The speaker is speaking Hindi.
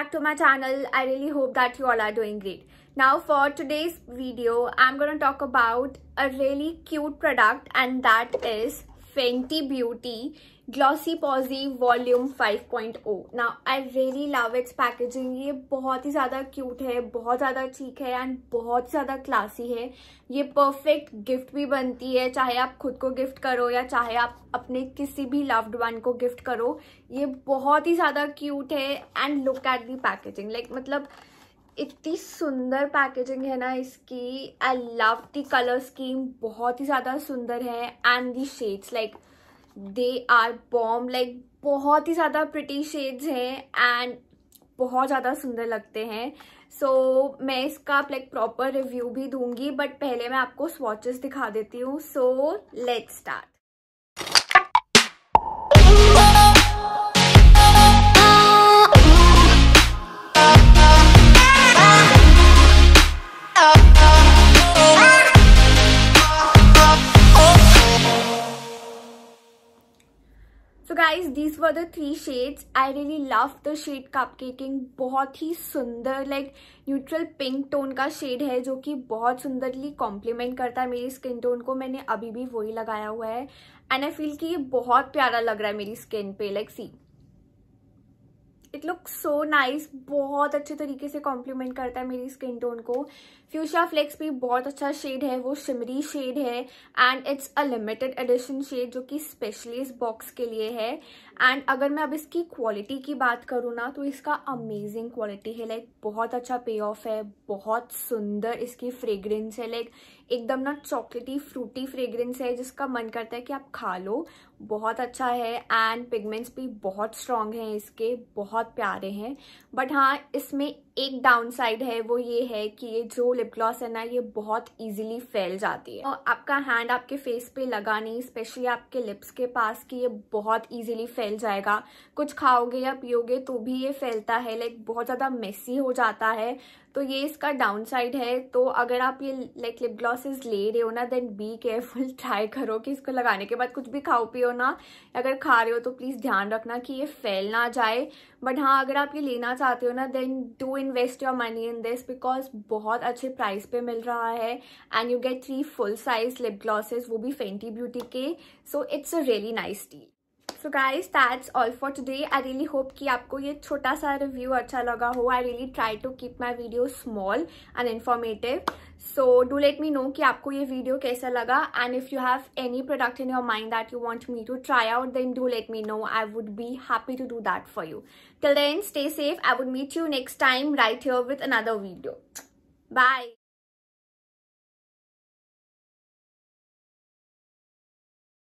back to my channel i really hope that you all are doing great now for today's video i'm gonna talk about a really cute product and that is Fenty Beauty Glossy Posy Volume 5.0 Now I really love its packaging ये बहुत ही ज़्यादा cute है बहुत ज़्यादा ठीक है एंड बहुत ज़्यादा classy है ये perfect gift भी बनती है चाहे आप खुद को gift करो या चाहे आप अपने किसी भी loved one को gift करो ये बहुत ही ज़्यादा cute है and look at the packaging like मतलब इतनी सुंदर पैकेजिंग है ना इसकी I love the colour scheme बहुत ही ज़्यादा सुंदर है and the shades like they are bomb like बहुत ही ज़्यादा प्रिटी शेड्स हैं एंड बहुत ज़्यादा सुंदर लगते हैं सो so, मैं इसका लाइक प्रॉपर रिव्यू भी दूंगी बट पहले मैं आपको स्वॉचेस दिखा देती हूँ so let start guys these were the three shades I really love the shade केकिंग बहुत ही सुंदर लाइक न्यूट्रल पिंक टोन का शेड है जो कि बहुत सुंदरली कॉम्प्लीमेंट करता है मेरी स्किन टोन को मैंने अभी भी वही लगाया हुआ है एंड आई फील कि ये बहुत प्यारा लग रहा है मेरी स्किन पे like like, see it look so nice बहुत अच्छे तरीके से कॉम्प्लीमेंट करता है मेरी स्किन टोन को फ्यूशा फ्लेक्स भी बहुत अच्छा शेड है वो शिमरी शेड है and it's a limited edition shade जो कि स्पेशली इस बॉक्स के लिए है एंड अगर मैं अब इसकी क्वालिटी की बात करूँ ना तो इसका अमेजिंग क्वालिटी है लाइक like, बहुत अच्छा पे ऑफ है बहुत सुंदर इसकी फ्रेग्रेंस है लाइक like, एकदम ना चॉकलेटी फ्रूटी फ्रेगरेंस है जिसका मन करता है कि आप खा लो बहुत अच्छा है एंड पिगमेंट्स भी बहुत स्ट्रांग हैं इसके बहुत प्यारे हैं बट हाँ इसमें एक डाउन साइड है वो ये है कि ये जो लिप ग्लॉस है ना ये बहुत इजीली फैल जाती है और आपका हैंड आपके फेस पे लगा नहीं स्पेशली आपके लिप्स के पास कि ये बहुत इजीली फैल जाएगा कुछ खाओगे या पियोगे तो भी ये फैलता है लाइक बहुत ज़्यादा मेसी हो जाता है तो ये इसका डाउन साइड है तो अगर आप ये लाइक लिप ग्लॉसेस ले रहे हो ना देन बी केयरफुल ट्राई करो कि इसको लगाने के बाद कुछ भी खाओ पियो ना अगर खा रहे हो तो प्लीज़ ध्यान रखना कि ये फैल ना जाए बट हाँ अगर आप ये लेना चाहते हो ना then do invest your money in this because बहुत अच्छे प्राइस पे मिल रहा है and you get three full size lip glosses वो भी फेंटी ब्यूटी के so it's a really nice deal so guys that's all for today I really hope कि आपको ये छोटा सा रिव्यू अच्छा लगा हो I really try to keep my video small and informative so do let me no कि आपको ये वीडियो कैसा लगा and if you have any product in your mind that you want me to try out then do let me know I would be happy to do that for you till then stay safe I would meet you next time right here with another video bye